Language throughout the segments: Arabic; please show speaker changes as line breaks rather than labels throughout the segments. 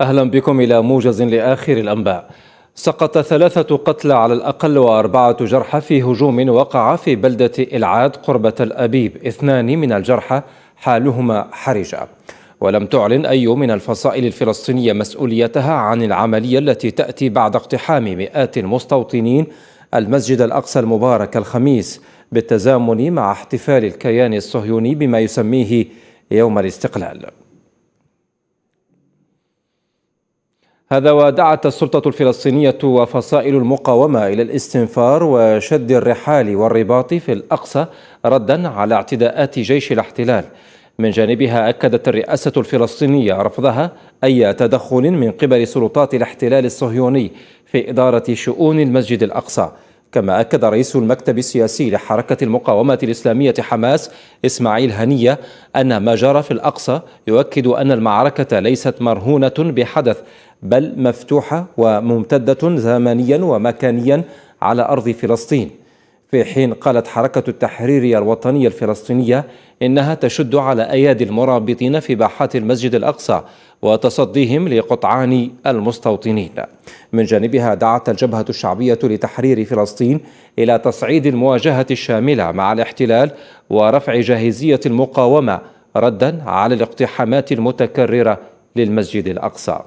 أهلا بكم إلى موجز لآخر الأنباء سقط ثلاثة قتلى على الأقل وأربعة جرحى في هجوم وقع في بلدة إلعاد قرب تل أبيب اثنان من الجرحى حالهما حرجة ولم تعلن أي من الفصائل الفلسطينية مسؤوليتها عن العملية التي تأتي بعد اقتحام مئات المستوطنين المسجد الأقصى المبارك الخميس بالتزامن مع احتفال الكيان الصهيوني بما يسميه يوم الاستقلال هذا ودعت السلطة الفلسطينية وفصائل المقاومة إلى الاستنفار وشد الرحال والرباط في الأقصى ردا على اعتداءات جيش الاحتلال من جانبها أكدت الرئاسة الفلسطينية رفضها أي تدخل من قبل سلطات الاحتلال الصهيوني في إدارة شؤون المسجد الأقصى كما أكد رئيس المكتب السياسي لحركة المقاومة الإسلامية حماس إسماعيل هنية أن ما جرى في الأقصى يؤكد أن المعركة ليست مرهونة بحدث بل مفتوحة وممتدة زمنيا ومكانيا على أرض فلسطين في حين قالت حركة التحرير الوطنية الفلسطينية إنها تشد على أيادي المرابطين في باحات المسجد الأقصى وتصديهم لقطعان المستوطنين من جانبها دعت الجبهة الشعبية لتحرير فلسطين إلى تصعيد المواجهة الشاملة مع الاحتلال ورفع جاهزية المقاومة ردا على الاقتحامات المتكررة للمسجد الأقصى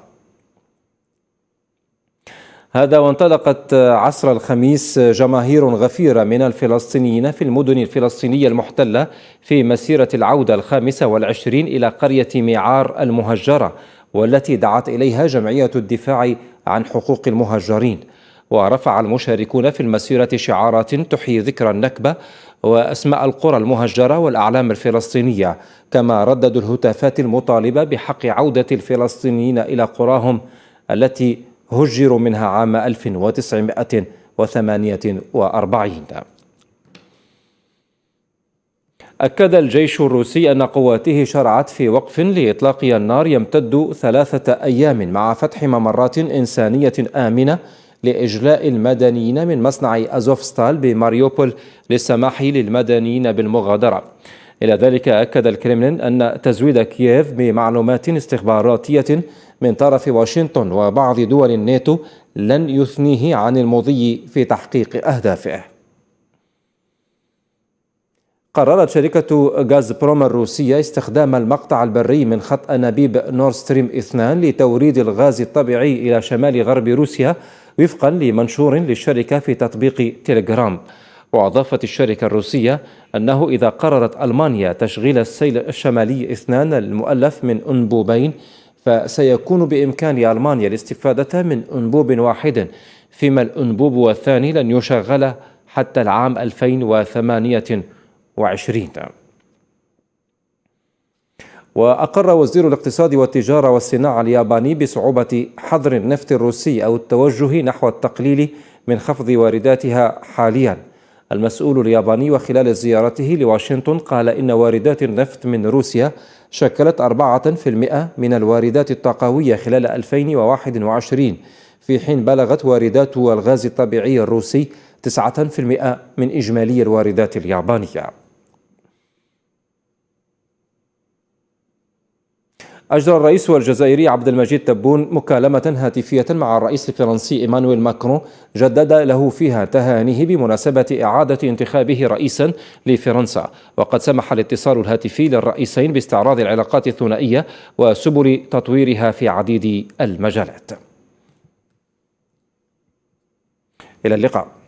هذا وانطلقت عصر الخميس جماهير غفيرة من الفلسطينيين في المدن الفلسطينية المحتلة في مسيرة العودة الخامسة والعشرين إلى قرية معار المهجرة والتي دعت إليها جمعية الدفاع عن حقوق المهجرين ورفع المشاركون في المسيرة شعارات تحيي ذكرى النكبة وأسماء القرى المهجرة والأعلام الفلسطينية كما رددوا الهتافات المطالبة بحق عودة الفلسطينيين إلى قراهم التي هجروا منها عام 1948 أكد الجيش الروسي أن قواته شرعت في وقف لإطلاق النار يمتد ثلاثة أيام مع فتح ممرات إنسانية آمنة لإجلاء المدنيين من مصنع أزوفستال بماريوبول للسماح للمدنيين بالمغادرة إلى ذلك أكد الكرملين أن تزويد كييف بمعلومات استخباراتية من طرف واشنطن وبعض دول الناتو لن يثنيه عن المضي في تحقيق أهدافه قررت شركة غاز بروم الروسية استخدام المقطع البري من خط أنابيب نورستريم ستريم 2 لتوريد الغاز الطبيعي إلى شمال غرب روسيا وفقا لمنشور للشركة في تطبيق تيليجرام وأضافت الشركة الروسية أنه إذا قررت ألمانيا تشغيل السيل الشمالي اثنان المؤلف من أنبوبين فسيكون بإمكان ألمانيا الاستفادة من أنبوب واحد فيما الأنبوب الثاني لن يشغل حتى العام 2028 وأقر وزير الاقتصاد والتجارة والصناعة الياباني بصعوبة حظر النفط الروسي أو التوجه نحو التقليل من خفض وارداتها حالياً المسؤول الياباني وخلال زيارته لواشنطن قال إن واردات النفط من روسيا شكلت 4% من الواردات الطاقوية خلال 2021 في حين بلغت واردات الغاز الطبيعي الروسي 9% من إجمالي الواردات اليابانية أجرى الرئيس الجزائري عبد المجيد تبون مكالمة هاتفية مع الرئيس الفرنسي إيمانويل ماكرون جدد له فيها تهانيه بمناسبة إعادة انتخابه رئيسا لفرنسا وقد سمح الاتصال الهاتفي للرئيسين باستعراض العلاقات الثنائية وسبل تطويرها في عديد المجالات إلى اللقاء